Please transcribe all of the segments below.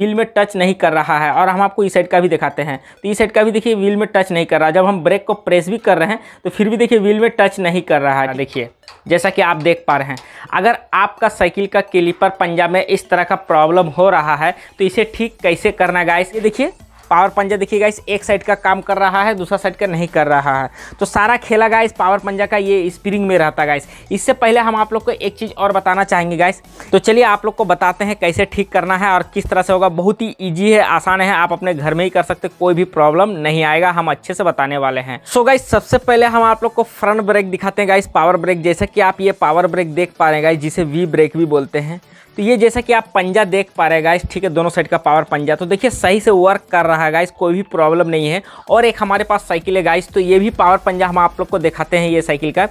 wheel में touch नहीं कर रहा है और हम आपको इस साइड का भी दिखाते हैं तो इस साइड का भी देखिए व्हील में टच नहीं कर रहा जब हम ब्रेक को प्रेस भी कर रहे हैं तो फिर भी देखिए व्हील में टच नहीं कर रहा है देखिए जैसा कि आप देख पा रहे हैं अगर आपका साइकिल का क्लीपर पंजाब में इस तरह का प्रॉब्लम हो रहा है तो इसे ठीक कैसे करना गाइस ये देखिए पावर पंजा देखिए इस एक साइड का काम कर रहा है दूसरा साइड का नहीं कर रहा है तो सारा खेला गाइस पावर पंजा का ये स्प्रिंग में रहता गाइस इससे पहले हम आप लोग को एक चीज़ और बताना चाहेंगे गाइस तो चलिए आप लोग को बताते हैं कैसे ठीक करना है और किस तरह से होगा बहुत ही ईजी है आसान है आप अपने घर में ही कर सकते कोई भी प्रॉब्लम नहीं आएगा हम अच्छे से बताने वाले हैं सो गाइस सबसे पहले हम आप लोग को फ्रंट ब्रेक दिखाते हैं गाइस पावर ब्रेक जैसे कि आप ये पावर ब्रेक देख पा रहे हैं गाइस जिसे वी ब्रेक भी बोलते हैं तो ये जैसा कि आप पंजा देख पा रहे गाइस ठीक है दोनों साइड का पावर पंजा तो देखिए सही से वर्क कर रहा है गाइस कोई भी प्रॉब्लम नहीं है और एक हमारे पास साइकिल है गाइस तो ये भी पावर पंजा हम आप लोग को दिखाते हैं ये साइकिल का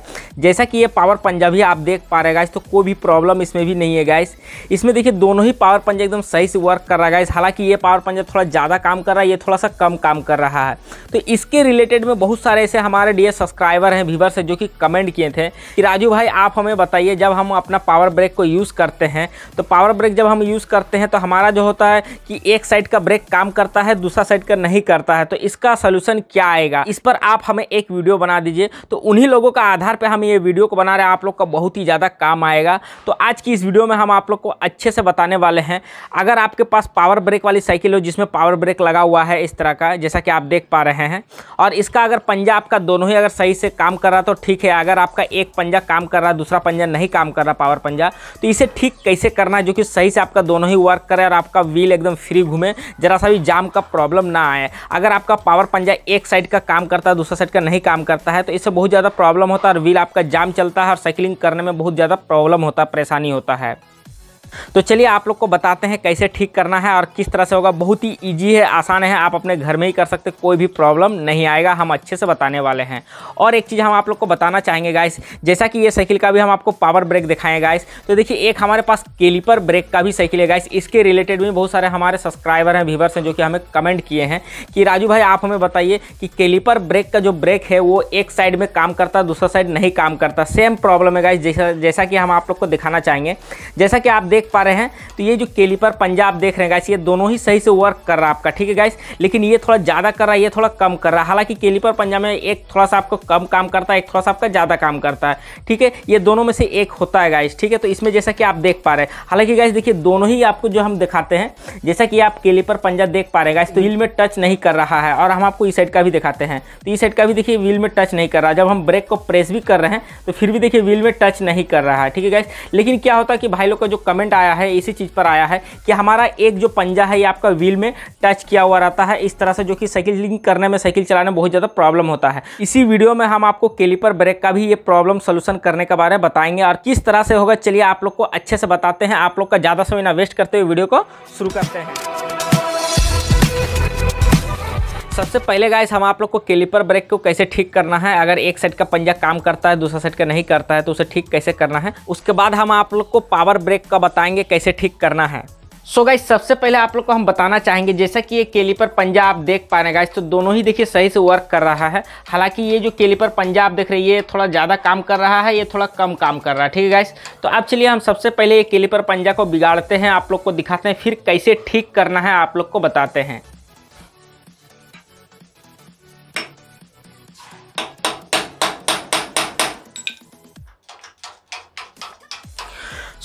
जैसा कि ये पावर पंजा भी आप देख पा रहे गाइस तो कोई भी प्रॉब्लम इसमें भी नहीं है गाइस इसमें देखिए दोनों ही पावर पंजा एकदम सही से वर्क कर रहा है गाइस हालांकि ये पावर पंजा थोड़ा ज़्यादा काम कर रहा है ये थोड़ा सा कम काम कर रहा है तो इसके रिलेटेड में बहुत सारे ऐसे हमारे डी सब्सक्राइबर हैं व्यूवर्स हैं जो कि कमेंट किए थे कि राजू भाई आप हमें बताइए जब हम अपना पावर ब्रेक को यूज़ करते हैं तो पावर ब्रेक जब हम यूज़ करते हैं तो हमारा जो होता है कि एक साइड का ब्रेक काम करता है दूसरा साइड का नहीं करता है तो इसका सोल्यूशन क्या आएगा इस पर आप हमें एक वीडियो बना दीजिए तो उन्हीं लोगों का आधार पर हम ये वीडियो को बना रहे हैं आप लोग का बहुत ही ज़्यादा काम आएगा तो आज की इस वीडियो में हम आप लोग को अच्छे से बताने वाले हैं अगर आपके पास पावर ब्रेक वाली साइकिल हो जिसमें पावर ब्रेक लगा हुआ है इस तरह का जैसा कि आप देख पा रहे हैं और इसका अगर पंजा आपका दोनों ही अगर सही से काम कर रहा तो ठीक है अगर आपका एक पंजा काम कर रहा दूसरा पंजा नहीं काम कर रहा पावर पंजा तो इसे ठीक कैसे कर करना है जो कि सही से आपका दोनों ही वर्क करे और आपका व्हील एकदम फ्री घूमे जरा सा भी जाम का प्रॉब्लम ना आए अगर आपका पावर पंजा एक साइड का काम करता है दूसरा साइड का नहीं काम करता है तो इससे बहुत ज़्यादा प्रॉब्लम होता है और व्हील आपका जाम चलता है और साइकिलिंग करने में बहुत ज़्यादा प्रॉब्लम होता है परेशानी होता है तो चलिए आप लोग को बताते हैं कैसे ठीक करना है और किस तरह से होगा बहुत ही ईजी है आसान है आप अपने घर में ही कर सकते कोई भी प्रॉब्लम नहीं आएगा हम अच्छे से बताने वाले हैं और एक चीज़ हम आप लोग को बताना चाहेंगे गाइस जैसा कि ये साइकिल का भी हम आपको पावर ब्रेक दिखाएँ गाइस तो देखिए एक हमारे पास केलीपर ब्रेक का भी साइकिल है गाइस इसके रिलेटेड भी बहुत सारे हमारे सब्सक्राइबर हैं व्यूवर्स हैं जो कि हमें कमेंट किए हैं कि राजू भाई आप हमें बताइए कि केलीपर ब्रेक का जो ब्रेक है वो एक साइड में काम करता दूसरा साइड नहीं काम करता सेम प्रॉब्लम है गाइस जैसा जैसा कि हम आप लोग को दिखाना चाहेंगे जैसा कि आप देख देख पा रहे हैं तो ये जो केलीपर पंजा आप देख रहे हैं गाइस ये दोनों ही सही से वर्क कर रहा है आपका ठीक है गाइस लेकिन ये थोड़ा ज़्यादा कर रहा है ये थोड़ा कम कर रहा है हालांकि केलीपर पंजा में एक थोड़ा सा आपको कम काम करता है एक थोड़ा सा आपका ज़्यादा काम करता है ठीक है ये दोनों में से एक होता है गाइस ठीक है तो इसमें जैसा कि आप देख पा रहे हैं हालांकि गाइस देखिए दोनों ही आपको जो हम दिखाते हैं जैसा कि आप केलीपर पंजा देख पा रहे हैं गाइस तो व्हील में टच नहीं कर रहा है और हम आपको इस साइड का भी दिखाते हैं तो इस साइड का भी देखिए व्हील में टच नहीं कर रहा जब हम ब्रेक को प्रेस भी कर रहे हैं तो फिर भी देखिए व्हील में टच नहीं कर रहा है ठीक है गाइस लेकिन क्या होता है कि भाई लोग का जो कमेंट कमेंट आया है इसी चीज़ पर आया है कि हमारा एक जो पंजा है ये आपका व्हील में टच किया हुआ रहता है इस तरह से जो कि साइकिलिंग करने में साइकिल चलाने में बहुत ज़्यादा प्रॉब्लम होता है इसी वीडियो में हम आपको केलीपर ब्रेक का भी ये प्रॉब्लम सोल्यूशन करने के बारे में बताएंगे और किस तरह से होगा चलिए आप लोग को अच्छे से बताते हैं आप लोग का ज़्यादा समय ना वेस्ट करते हुए वीडियो को शुरू करते हैं सबसे पहले गाइस हम आप लोग को क्लिपर ब्रेक को कैसे ठीक करना है अगर एक साइड का पंजा काम करता है दूसरा साइड का नहीं करता है तो उसे ठीक कैसे करना है उसके बाद हम आप लोग को पावर ब्रेक का बताएंगे कैसे ठीक करना है सो so गाइस सबसे पहले आप लोग को हम बताना चाहेंगे जैसा कि ये केलीपर पंजा आप देख पा रहे हैं गाइस तो दोनों ही देखिए सही से वर्क कर रहा है हालांकि ये जो केलीपर पंजा आप देख रहे हैं ये थोड़ा ज़्यादा काम कर रहा है ये थोड़ा कम काम कर रहा है ठीक है गाइस तो अब चलिए हम सबसे पहले ये केलीपर पंजा को बिगाड़ते हैं आप लोग को दिखाते हैं फिर कैसे ठीक करना है आप लोग को बताते हैं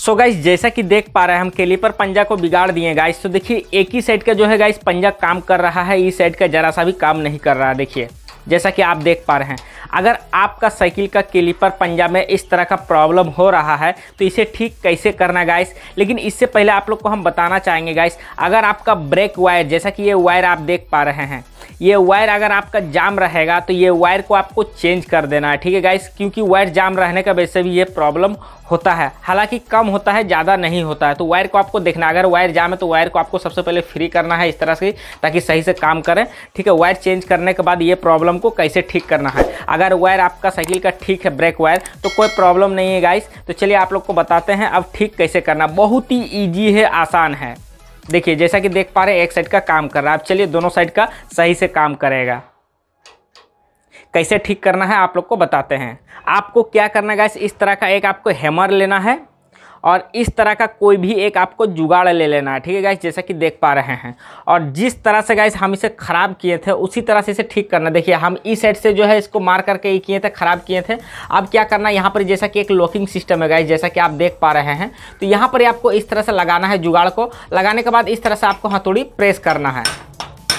सो so गाइस जैसा कि देख पा रहे हैं हम पर पंजा को बिगाड़ दिए गाइस तो देखिए एक ही साइड का जो है गाइस पंजा काम कर रहा है इस साइड का जरा सा भी काम नहीं कर रहा देखिए जैसा कि आप देख पा रहे हैं अगर आपका साइकिल का कैलीपर पंजा में इस तरह का प्रॉब्लम हो रहा है तो इसे ठीक कैसे करना गाइस लेकिन इससे पहले आप लोग को हम बताना चाहेंगे गाइस अगर आपका ब्रेक वायर जैसा कि ये वायर आप देख पा रहे हैं ये वायर अगर आपका जाम रहेगा तो ये वायर को आपको चेंज कर देना है ठीक है गाइस क्योंकि वायर जाम रहने का वैसे भी ये प्रॉब्लम होता है हालांकि कम होता है ज़्यादा नहीं होता है तो वायर को आपको देखना अगर वायर जाम है तो वायर को आपको सबसे पहले फ्री करना है इस तरह से ताकि सही से काम करें ठीक है वायर चेंज करने के बाद ये प्रॉब्लम को कैसे ठीक करना है अगर वायर आपका साइकिल का ठीक है ब्रेक वायर तो कोई प्रॉब्लम नहीं है गाइस तो चलिए आप लोग को बताते हैं अब ठीक कैसे करना बहुत ही ईजी है आसान है देखिए जैसा कि देख पा रहे हैं एक साइड का काम कर रहा है अब चलिए दोनों साइड का सही से काम करेगा कैसे ठीक करना है आप लोग को बताते हैं आपको क्या करना है इस तरह का एक आपको हैमर लेना है और इस तरह का कोई भी एक आपको जुगाड़ ले लेना है ठीक है गाइस जैसा कि देख पा रहे हैं और जिस तरह से गाइस हम इसे ख़राब किए थे उसी तरह से इसे ठीक करना देखिए हम इस साइड से जो है इसको मार करके ये किए थे ख़राब किए थे अब क्या करना है यहाँ पर जैसा कि एक लॉकिंग सिस्टम है गाइस जैसा कि आप देख पा रहे हैं तो यहाँ पर आपको इस तरह से लगाना है जुगाड़ को लगाने के बाद इस तरह से आपको हथौड़ी हाँ, प्रेस करना है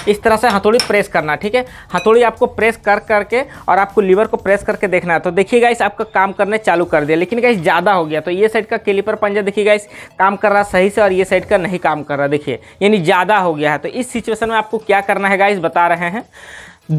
इस तरह से हथौड़ी प्रेस करना ठीक है हथौड़ी आपको प्रेस कर करके और आपको लीवर को प्रेस करके देखना है तो देखिए गाइस आपका काम करने चालू कर दिया लेकिन गाइस ज़्यादा हो गया तो ये साइड का क्लीपर पंजा देखिए गाइस काम कर रहा सही से और ये साइड का नहीं काम कर रहा देखिए यानी ज़्यादा हो गया है तो इस सिचुएशन में आपको क्या करना है गाइस बता रहे हैं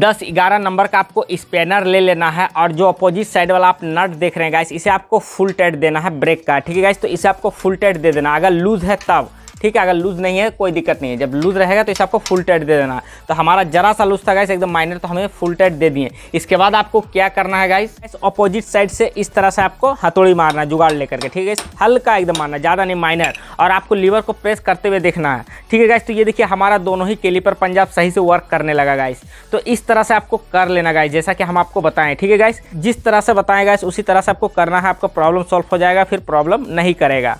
दस ग्यारह नंबर का आपको स्पेनर ले लेना है और जो अपोजिट साइड वाला आप नट देख रहे हैं गाइस इसे आपको फुल टाइट देना है ब्रेक का ठीक है गाइस तो इसे आपको फुल टाइट दे देना अगर लूज है तब ठीक है अगर लूज नहीं है कोई दिक्कत नहीं है जब लूज रहेगा तो इसे आपको फुल टाइट दे देना तो हमारा जरा सा लूज था गाइस एकदम माइनर तो हमें फुल टाइट दे दिए इसके बाद आपको क्या करना है गाइस अपोजिट साइड से इस तरह से आपको हथौड़ी मारना जुगाड़ लेकर के ठीक है हल्का एकदम मारना ज़्यादा नहीं माइनर और आपको लीवर को प्रेस करते हुए देखना है ठीक है गाइस तो ये देखिए हमारा दोनों ही पर पंजाब सही से वर्क करने लगा गाइस तो इस तरह से आपको कर लेना गाइस जैसा कि हम आपको बताएं ठीक है गाइस जिस तरह से बताएं गाइस उसी तरह से आपको करना है आपका प्रॉब्लम सॉल्व हो जाएगा फिर प्रॉब्लम नहीं करेगा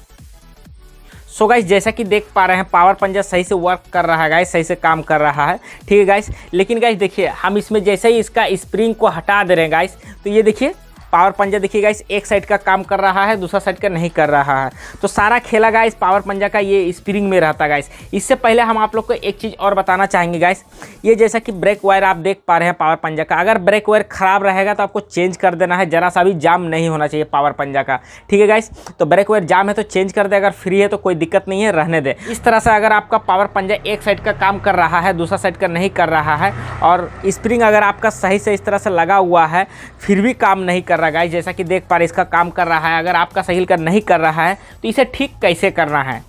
सो गाइस जैसा कि देख पा रहे हैं पावर पंजा सही से वर्क कर रहा है गाइस सही से काम कर रहा है ठीक है गाइस लेकिन गाइस देखिए हम इसमें जैसे ही इसका स्प्रिंग को हटा दे रहे हैं गाइस तो ये देखिए पावर पंजा देखिए गाइस एक साइड का काम कर रहा है दूसरा साइड का नहीं कर रहा है तो सारा खेला गाइस पावर पंजा का ये स्प्रिंग में रहता गाइस इससे पहले हम आप लोग को एक चीज़ और बताना चाहेंगे गाइस ये जैसा कि ब्रेक वायर आप देख पा रहे हैं पावर पंजा का अगर ब्रेक वायर ख़राब रहेगा तो आपको चेंज कर देना है ज़रा सा भी जाम नहीं होना चाहिए पावर पंजा का ठीक है गाइस तो ब्रेक वायर जाम है तो चेंज कर दे अगर फ्री है तो कोई दिक्कत नहीं है रहने दे इस तरह से अगर आपका पावर पंजा एक साइड का काम कर रहा है दूसरा साइड का नहीं कर रहा है और स्प्रिंग अगर आपका सही से इस तरह से लगा हुआ है फिर भी काम नहीं कर कर रहा है गाइस जैसा कि देख पा रहे इसका काम कर रहा है अगर आपका सही कर नहीं कर रहा है तो इसे ठीक कैसे करना है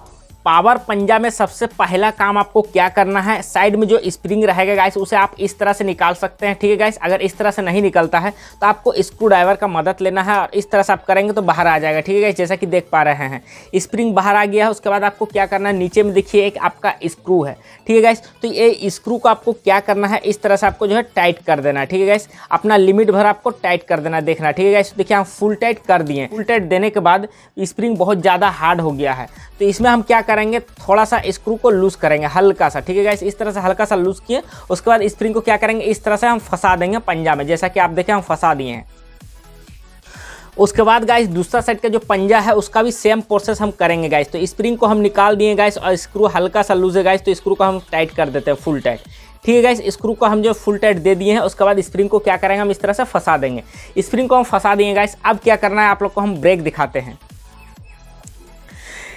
पावर पंजा में सबसे पहला काम आपको क्या करना है साइड में जो स्प्रिंग रहेगा गाइस उसे आप इस तरह से निकाल सकते हैं ठीक है गाइस अगर इस तरह से नहीं निकलता है तो आपको स्क्रू ड्राइवर का मदद लेना है और इस तरह से आप करेंगे तो बाहर आ जाएगा ठीक है गाइस जैसा कि देख पा रहे हैं स्प्रिंग बाहर आ गया है उसके बाद आपको क्या करना है नीचे में देखिए एक आपका स्क्रू है ठीक है गाइस तो ये स्क्रू को आपको क्या करना है इस तरह से आपको जो है टाइट कर देना है ठीक है गाइस अपना लिमिट भर आपको टाइट कर देना देखना ठीक है गाइस देखिए हम फुल टाइट कर दिए फुल टाइट देने के बाद स्प्रिंग बहुत ज़्यादा हार्ड हो गया है तो इसमें हम क्या करेंगे थोड़ा सा स्क्रू को लूज करेंगे हल्का सा ठीक है गाइस इस तरह से हल्का सा लूज किए उसके बाद स्प्रिंग को क्या करेंगे इस तरह से हम फंसा देंगे पंजा में जैसा कि आप देखें हम फंसा दिए हैं उसके बाद गाइस दूसरा साइड का जो पंजा है उसका भी सेम प्रोसेस हम करेंगे गाइस तो स्प्रिंग को हम निकाल दिए गाइस और स्क्रू हल्का सा लूज है गाइस तो स्क्रू को हम टाइट कर देते हैं फुल टाइट ठीक है गाइस स्क्रू को हम जो फुल टाइट दे दिए हैं उसके बाद स्प्रिंग को क्या करेंगे हम इस तरह से फंसा देंगे स्प्रिंग को हम फंसा दिए गाइस अब क्या करना है आप लोग को हम ब्रेक दिखाते हैं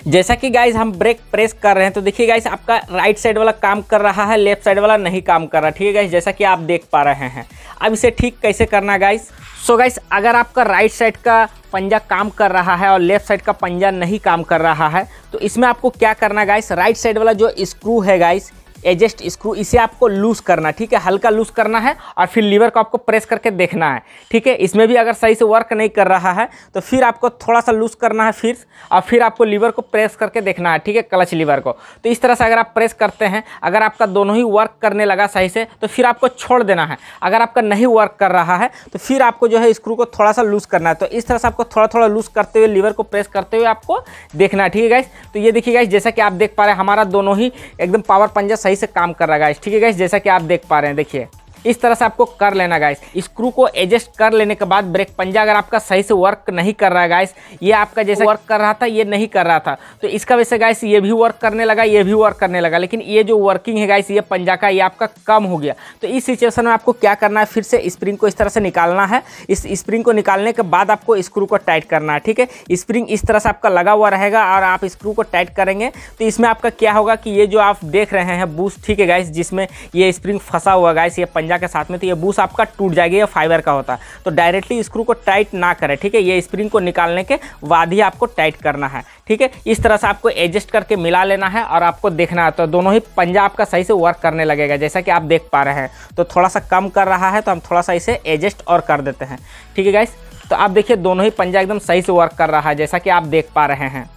जैसा कि गाइज हम ब्रेक प्रेस कर रहे हैं तो देखिए गाइज आपका राइट साइड वाला काम कर रहा है लेफ्ट साइड वाला नहीं काम कर रहा ठीक है गाइस जैसा कि आप देख पा रहे हैं अब इसे ठीक कैसे करना गाइस सो गाइस अगर आपका राइट साइड का पंजा काम कर रहा है और लेफ्ट साइड का पंजा नहीं काम कर रहा है तो इसमें आपको क्या करना गाइस राइट साइड वाला जो स्क्रू है गाइस एडजस्ट स्क्रू इसे आपको लूज करना ठीक है हल्का लूज करना है और फिर लीवर को आपको प्रेस करके देखना है ठीक है इसमें भी अगर सही से वर्क नहीं कर रहा है तो फिर आपको थोड़ा सा लूज करना है फिर और फिर आपको लीवर को प्रेस करके देखना है ठीक है क्लच लीवर को तो इस तरह से अगर आप प्रेस करते हैं अगर आपका दोनों ही वर्क करने लगा सही से तो फिर आपको छोड़ देना है अगर आपका नहीं वर्क कर रहा है तो फिर आपको जो है स्क्रू को थोड़ा सा लूज़ करना है तो इस तरह से आपको थोड़ा थोड़ा लूज़ करते हुए लीवर को प्रेस करते हुए आपको देखना है ठीक है गाइस तो ये देखिए गाइस जैसा कि आप देख पा रहे हैं हमारा दोनों ही एकदम पावर पंजा सही सही से काम कर रहा है ठीक है गाइस जैसा कि आप देख पा रहे हैं देखिए इस तरह से आपको कर लेना गाइस स्क्रू को एडजस्ट कर लेने के बाद ब्रेक पंजा अगर आपका सही से वर्क नहीं कर रहा है गाइस ये आपका जैसे वर्क कर रहा था ये नहीं कर रहा था तो इसका वैसे गाइस ये भी वर्क करने लगा ये भी वर्क करने लगा लेकिन ये जो वर्किंग है गाइस ये पंजा का ये आपका कम हो गया तो इस सिचुएशन में आपको क्या करना है फिर से स्प्रिंग को इस तरह से निकालना है इस स्प्रिंग को निकालने के बाद आपको स्क्रू को टाइट करना है ठीक है स्प्रिंग इस तरह से आपका लगा हुआ रहेगा और आप स्क्रू को टाइट करेंगे तो इसमें आपका क्या होगा कि ये जो आप देख रहे हैं बूस्ट ठीक है गाइस जिसमें ये स्प्रिंग फंसा हुआ गाइस ये पंजा पंजा के साथ में तो ये बूस आपका टूट जाएगी ये फाइबर का होता है तो डायरेक्टली स्क्रू को टाइट ना करें ठीक है ये स्प्रिंग को निकालने के बाद ही आपको टाइट करना है ठीक है इस तरह से आपको एडजस्ट करके मिला लेना है और आपको देखना है तो दोनों ही पंजा आपका सही से वर्क करने लगेगा जैसा कि आप देख पा रहे हैं तो थोड़ा सा कम कर रहा है तो हम थोड़ा सा इसे एडजस्ट और कर देते हैं ठीक है गाइस तो आप देखिए दोनों ही पंजा एकदम सही से वर्क कर रहा है जैसा कि आप देख पा रहे हैं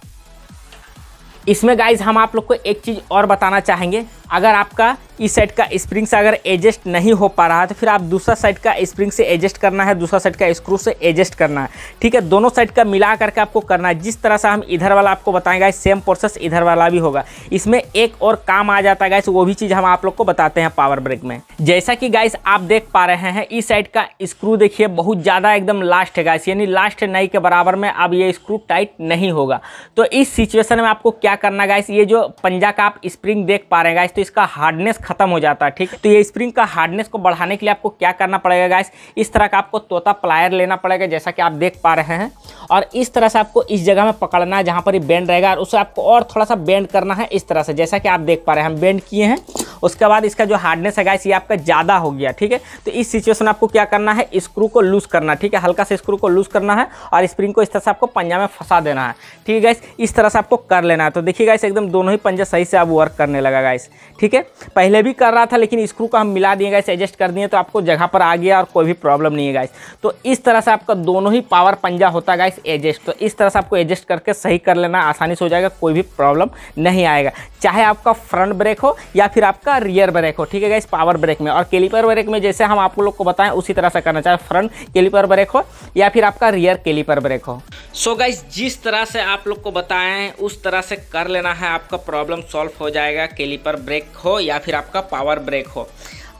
इसमें गाइज हम आप लोग को एक चीज़ और बताना चाहेंगे अगर आपका इस साइड का स्प्रिंग से अगर एडजस्ट नहीं हो पा रहा है तो फिर आप दूसरा साइड का स्प्रिंग से एडजस्ट करना है दूसरा साइड का स्क्रू से एडजस्ट करना है ठीक है दोनों साइड का मिला करके आपको करना है जिस तरह से हम इधर वाला आपको बताएंगे सेम प्रोसेस इधर वाला भी होगा इसमें एक और काम आ जाता है गाइस वो भी चीज़ हम आप लोग को बताते हैं पावर ब्रेक में जैसा कि गाइस आप देख पा रहे हैं इस साइड का स्क्रू देखिए बहुत ज़्यादा एकदम लास्ट है गाइस यानी लास्ट नहीं के बराबर में अब ये स्क्रू टाइट नहीं होगा तो इस सिचुएसन में आपको क्या करना गाइस ये जो पंजा का आप स्प्रिंग देख पा रहे हैं गाइस तो इसका हार्डनेस खत्म हो जाता है ठीक तो ये स्प्रिंग का हार्डनेस को बढ़ाने के लिए आपको क्या करना पड़ेगा गाइस इस तरह का आपको तोता प्लायर लेना पड़ेगा जैसा कि आप देख पा रहे हैं और इस तरह से आपको इस जगह में पकड़ना है जहाँ पर ये बेंड रहेगा और उसे आपको और थोड़ा सा बेंड करना है इस तरह से जैसा कि आप देख पा रहे हैं हम बेंड किए हैं उसके बाद इसका जो हार्डनेस है गाइस ये आपका ज़्यादा हो गया ठीक है तो इस सिचुएशन में आपको क्या करना है स्क्रू को लूज़ करना ठीक है हल्का से स्क्रू को लूज़ करना है और स्प्रिंग को इस तरह से आपको पंजा में फंसा देना है ठीक है गाइस इस तरह से आपको कर लेना है तो देखिए गाइस एकदम दोनों ही पंजा सही से आप वर्क करने लगा गाइस ठीक है पहले भी कर रहा था लेकिन स्क्रू को हम मिला दिए गाइस एडजस्ट कर दिए तो आपको जगह पर आ गया और कोई भी प्रॉब्लम नहीं है गाइस तो इस तरह से आपका दोनों ही पावर पंजा होता है गाइस एडजस्ट तो इस तरह से आपको एडजस्ट करके सही कर लेना आसानी से हो जाएगा कोई भी प्रॉब्लम नहीं आएगा चाहे आपका फ्रंट ब्रेक हो या फिर आप आपका रियर ब्रेक हो ठीक है इस पावर ब्रेक में और केलीपर ब्रेक में जैसे हम आप लोग को बताएं उसी तरह से करना चाहे फ्रंट केलीपर ब्रेक हो या फिर आपका रियर केलीपर ब्रेक हो सो so गाइज जिस तरह से आप लोग को बताएं उस तरह से कर लेना है आपका प्रॉब्लम सॉल्व हो जाएगा केलीपर ब्रेक हो या फिर आपका पावर ब्रेक हो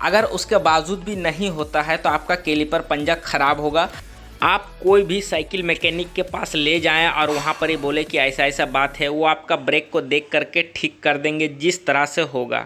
अगर उसके बावजूद भी नहीं होता है तो आपका केलीपर पंजा खराब होगा आप कोई भी साइकिल मैकेनिक के पास ले जाएं और वहाँ पर ही बोले कि ऐसा ऐसा बात है वो आपका ब्रेक को देख करके ठीक कर देंगे जिस तरह से होगा